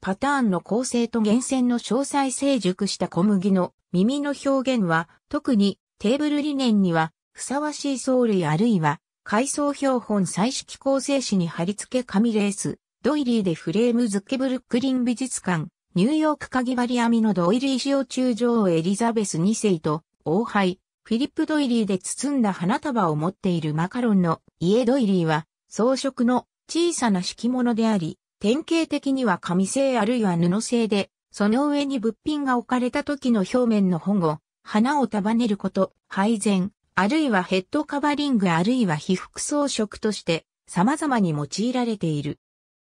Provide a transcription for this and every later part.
パターンの構成と源泉の詳細成熟した小麦の耳の表現は、特にテーブル理念には、ふさわしい藻類あるいは、階層標本彩式構成紙に貼り付け紙レース、ドイリーでフレーム付けブルックリン美術館、ニューヨークカギバリアミのドイリー使用中女王エリザベス2世と、王杯フィリップ・ドイリーで包んだ花束を持っているマカロンの家ドイリーは、装飾の小さな敷物であり、典型的には紙製あるいは布製で、その上に物品が置かれた時の表面の保護、花を束ねること、配膳、あるいはヘッドカバリングあるいは被服装飾として様々に用いられている。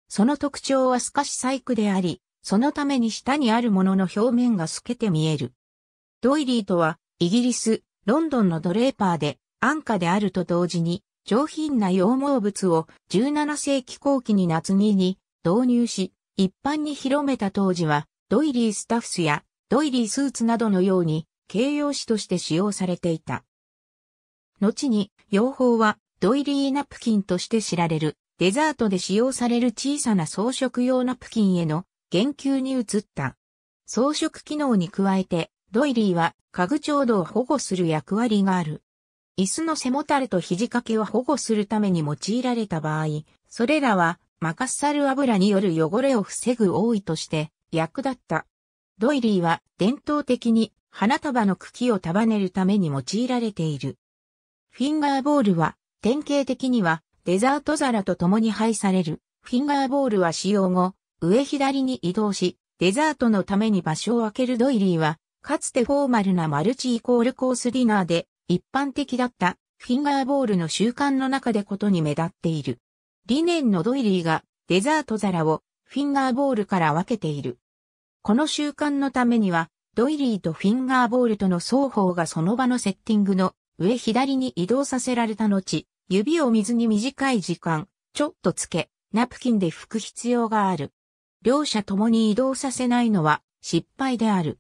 その特徴は透かし細工であり、そのために下にあるものの表面が透けて見える。ドイリーとは、イギリス、ロンドンのドレーパーで、安価であると同時に、上品な羊毛物を17世紀後期に夏にに導入し、一般に広めた当時は、ドイリースタフスやドイリースーツなどのように形容詞として使用されていた。後に、用法はドイリーナプキンとして知られる、デザートで使用される小さな装飾用ナプキンへの言及に移った。装飾機能に加えて、ドイリーは家具調度を保護する役割がある。椅子の背もたれと肘掛けを保護するために用いられた場合、それらはマカッサル油による汚れを防ぐ多いとして役立った。ドイリーは伝統的に花束の茎を束ねるために用いられている。フィンガーボールは典型的にはデザート皿と共に配される。フィンガーボールは使用後、上左に移動し、デザートのために場所を空けるドイリーは、かつてフォーマルなマルチイコールコースディナーで一般的だったフィンガーボールの習慣の中でことに目立っている。リネンのドイリーがデザート皿をフィンガーボールから分けている。この習慣のためには、ドイリーとフィンガーボールとの双方がその場のセッティングの上左に移動させられた後、指を水に短い時間、ちょっとつけ、ナプキンで拭く必要がある。両者ともに移動させないのは失敗である。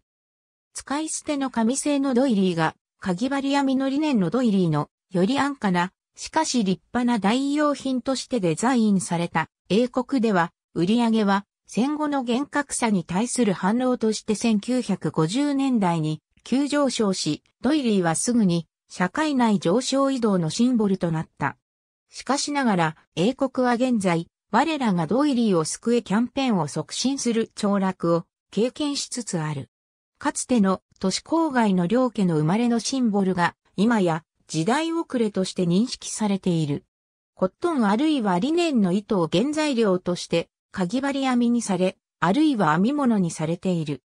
使い捨ての紙製のドイリーが、かぎ針編みのリネンのドイリーのより安価なしかし立派な代用品としてデザインされた英国では売り上げは戦後の厳格さに対する反応として1950年代に急上昇し、ドイリーはすぐに社会内上昇移動のシンボルとなった。しかしながら英国は現在我らがドイリーを救えキャンペーンを促進する凋落を経験しつつある。かつての都市郊外の両家の生まれのシンボルが今や時代遅れとして認識されている。コットンあるいはリネンの糸を原材料として、かぎ針編みにされ、あるいは編み物にされている。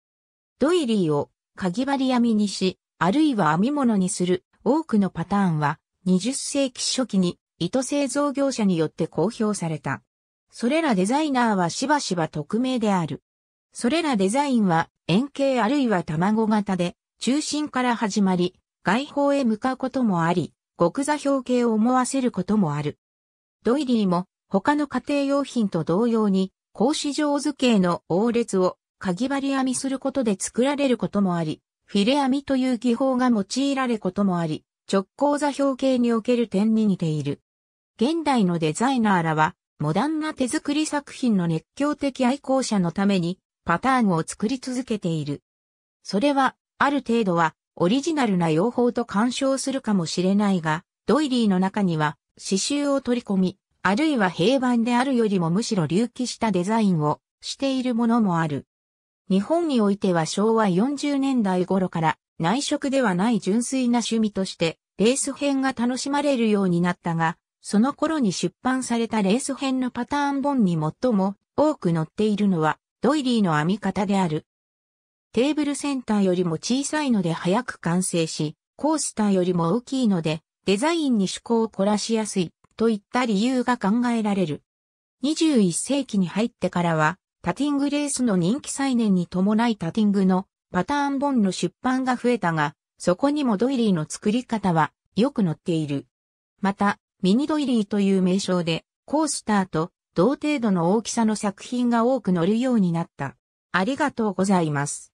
ドイリーをかぎ針編みにし、あるいは編み物にする多くのパターンは、20世紀初期に糸製造業者によって公表された。それらデザイナーはしばしば匿名である。それらデザインは円形あるいは卵型で、中心から始まり、外方へ向かうこともあり、極座表形を思わせることもある。ドイリーも他の家庭用品と同様に、格子状図形の王列をかぎ針編みすることで作られることもあり、フィレ編みという技法が用いられることもあり、直交座表形における点に似ている。現代のデザイナーらは、モダンな手作り作品の熱狂的愛好者のために、パターンを作り続けている。それは、ある程度は、オリジナルな用法と干渉するかもしれないが、ドイリーの中には刺繍を取り込み、あるいは平板であるよりもむしろ隆起したデザインをしているものもある。日本においては昭和40年代頃から内職ではない純粋な趣味としてレース編が楽しまれるようになったが、その頃に出版されたレース編のパターン本に最も多く載っているのはドイリーの編み方である。テーブルセンターよりも小さいので早く完成し、コースターよりも大きいので、デザインに趣向を凝らしやすい、といった理由が考えられる。21世紀に入ってからは、タティングレースの人気再燃に伴いタティングのパターン本の出版が増えたが、そこにもドイリーの作り方はよく載っている。また、ミニドイリーという名称で、コースターと同程度の大きさの作品が多く載るようになった。ありがとうございます。